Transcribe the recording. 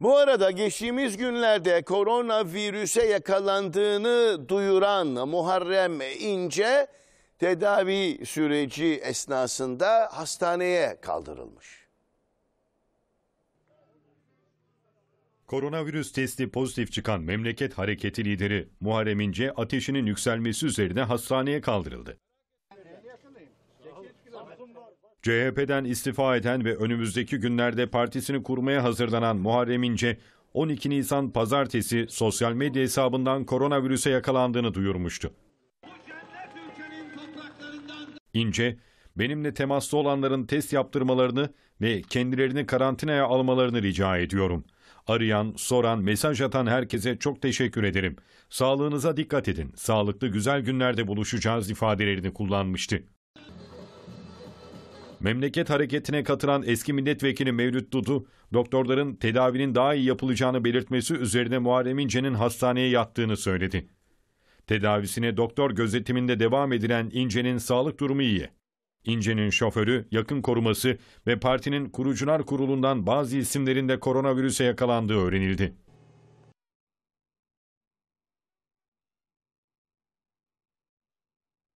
Bu arada geçtiğimiz günlerde koronavirüse yakalandığını duyuran Muharrem İnce tedavi süreci esnasında hastaneye kaldırılmış. Koronavirüs testi pozitif çıkan memleket hareketi lideri Muharrem İnce ateşinin yükselmesi üzerine hastaneye kaldırıldı. CHP'den istifa eden ve önümüzdeki günlerde partisini kurmaya hazırlanan Muharrem İnce, 12 Nisan pazartesi sosyal medya hesabından koronavirüse yakalandığını duyurmuştu. İnce, benimle temaslı olanların test yaptırmalarını ve kendilerini karantinaya almalarını rica ediyorum. Arayan, soran, mesaj atan herkese çok teşekkür ederim. Sağlığınıza dikkat edin. Sağlıklı güzel günlerde buluşacağız ifadelerini kullanmıştı. Memleket hareketine katılan eski milletvekili Mevlüt Dudu, doktorların tedavinin daha iyi yapılacağını belirtmesi üzerine Muharrem İnce'nin hastaneye yattığını söyledi. Tedavisine doktor gözetiminde devam edilen İnce'nin sağlık durumu iyi. İnce'nin şoförü, yakın koruması ve partinin kurucular kurulundan bazı isimlerinde koronavirüse yakalandığı öğrenildi.